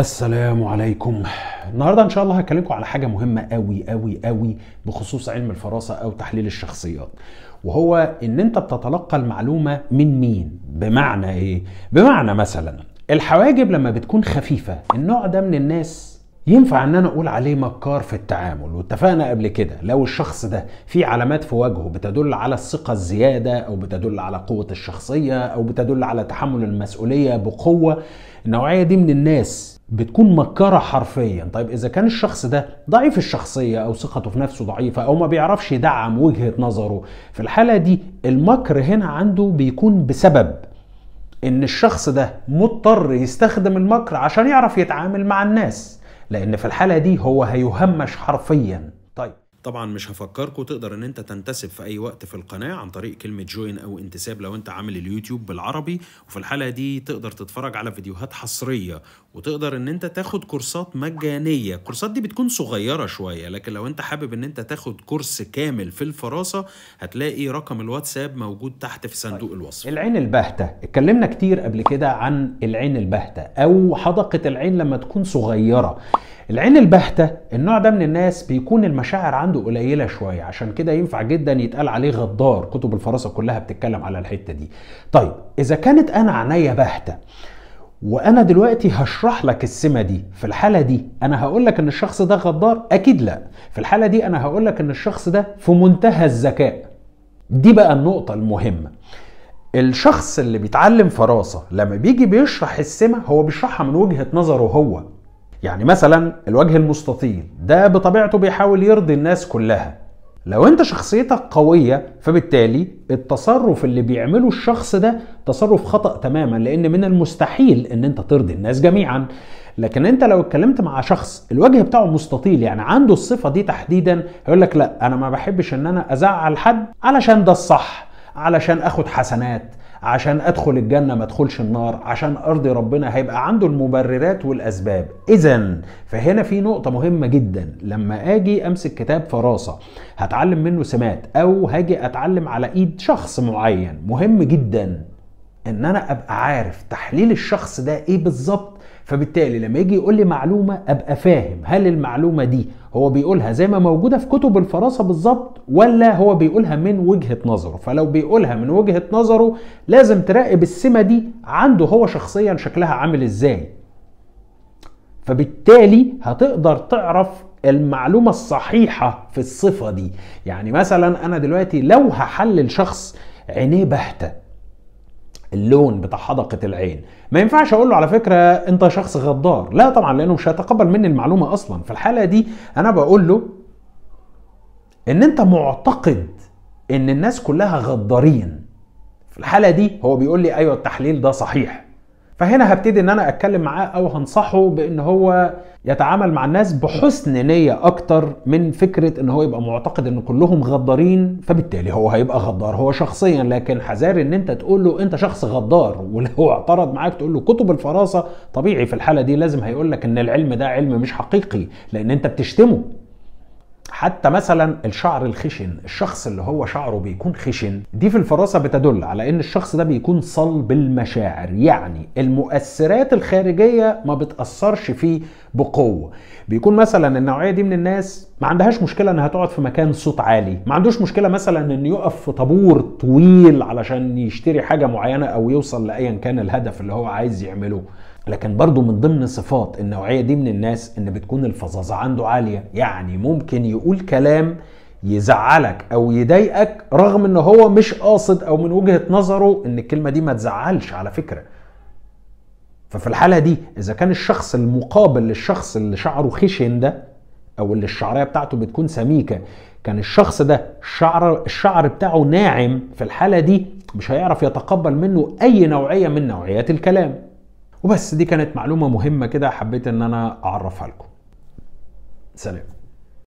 السلام عليكم النهارده ان شاء الله هكلمكم على حاجه مهمه قوي قوي قوي بخصوص علم الفراسه او تحليل الشخصيات وهو ان انت بتتلقى المعلومه من مين بمعنى ايه بمعنى مثلا الحواجب لما بتكون خفيفه النوع ده من الناس ينفع ان انا اقول عليه مكار في التعامل واتفقنا قبل كده لو الشخص ده في علامات في وجهه بتدل على الثقة الزيادة او بتدل على قوة الشخصية او بتدل على تحمل المسؤولية بقوة النوعية دي من الناس بتكون مكارة حرفيا طيب اذا كان الشخص ده ضعيف الشخصية او ثقته في نفسه ضعيفة او ما بيعرفش يدعم وجهة نظره في الحالة دي المكر هنا عنده بيكون بسبب ان الشخص ده مضطر يستخدم المكر عشان يعرف يتعامل مع الناس لان في الحاله دي هو هيهمش حرفيا طيب طبعا مش هفكركم تقدر ان انت تنتسب في اي وقت في القناه عن طريق كلمه جوين او انتساب لو انت عامل اليوتيوب بالعربي وفي الحلقه دي تقدر تتفرج على فيديوهات حصريه وتقدر ان انت تاخد كورسات مجانيه الكورسات دي بتكون صغيره شويه لكن لو انت حابب ان انت تاخد كورس كامل في الفراسه هتلاقي رقم الواتساب موجود تحت في صندوق طيب. الوصف العين الباهته اتكلمنا كتير قبل كده عن العين الباهته او حدقه العين لما تكون صغيره العين البحتة النوع ده من الناس بيكون المشاعر عنده قليلة شوية عشان كده ينفع جدا يتقال عليه غدار كتب الفراسة كلها بتتكلم على الحتة دي طيب إذا كانت أنا عينيا بحتة وانا دلوقتي هشرح لك السمه دي في الحاله دي انا هقول لك ان الشخص ده غدار اكيد لا في الحاله دي انا هقول لك ان الشخص ده في منتهى الذكاء دي بقى النقطه المهمه الشخص اللي بيتعلم فراسه لما بيجي بيشرح السمه هو بيشرحها من وجهه نظره هو يعني مثلا الوجه المستطيل ده بطبيعته بيحاول يرضي الناس كلها لو انت شخصيتك قوية فبالتالي التصرف اللي بيعمله الشخص ده تصرف خطأ تماما لان من المستحيل ان انت ترضي الناس جميعا لكن انت لو اتكلمت مع شخص الوجه بتاعه مستطيل يعني عنده الصفة دي تحديدا هيقول لك لا انا ما بحبش ان انا ازعل حد علشان ده الصح علشان اخد حسنات عشان ادخل الجنه ما ادخلش النار عشان ارضي ربنا هيبقى عنده المبررات والاسباب اذا فهنا في نقطه مهمه جدا لما اجي امسك كتاب فراسه هتعلم منه سمات او هاجي اتعلم على ايد شخص معين مهم جدا ان انا ابقى عارف تحليل الشخص ده ايه بالظبط فبالتالي لما يجي يقول لي معلومه ابقى فاهم هل المعلومه دي هو بيقولها زي ما موجوده في كتب الفراسه بالظبط ولا هو بيقولها من وجهه نظره فلو بيقولها من وجهه نظره لازم تراقب السمه دي عنده هو شخصيا شكلها عامل ازاي فبالتالي هتقدر تعرف المعلومة الصحيحة في الصفة دي يعني مثلا أنا دلوقتي لو هحلل شخص عينيه باهتة اللون بتاع حدقه العين ما ينفعش اقول له على فكره انت شخص غدار لا طبعا لانه مش هيتقبل مني المعلومه اصلا في الحاله دي انا بقول له ان انت معتقد ان الناس كلها غدارين في الحاله دي هو بيقول لي ايوه التحليل ده صحيح فهنا هبتدي ان انا اتكلم معاه او هنصحه بان هو يتعامل مع الناس بحسن نيه اكتر من فكره ان هو يبقى معتقد ان كلهم غدارين فبالتالي هو هيبقى غدار هو شخصيا لكن حذار ان انت تقول له انت شخص غدار ولو اعترض معاك تقول له كتب الفراسه طبيعي في الحاله دي لازم هيقول لك ان العلم ده علم مش حقيقي لان انت بتشتمه حتى مثلا الشعر الخشن الشخص اللي هو شعره بيكون خشن دي في الفراسه بتدل على ان الشخص ده بيكون صلب المشاعر يعني المؤثرات الخارجيه ما بتاثرش فيه بقوه بيكون مثلا النوعيه دي من الناس ما عندهاش مشكله انها تقعد في مكان صوت عالي ما عندوش مشكله مثلا ان يقف في طابور طويل علشان يشتري حاجه معينه او يوصل لايا كان الهدف اللي هو عايز يعمله لكن برضو من ضمن صفات النوعية دي من الناس ان بتكون الفظاظة عنده عالية يعني ممكن يقول كلام يزعلك او يضايقك رغم ان هو مش قاصد او من وجهة نظره ان الكلمة دي ما تزعلش على فكرة ففي الحالة دي اذا كان الشخص المقابل للشخص اللي شعره خشن ده او اللي الشعرية بتاعته بتكون سميكة كان الشخص ده الشعر الشعر بتاعه ناعم في الحالة دي مش هيعرف يتقبل منه اي نوعية من نوعيات الكلام وبس دي كانت معلومة مهمة كده حبيت ان انا اعرفها لكم سلام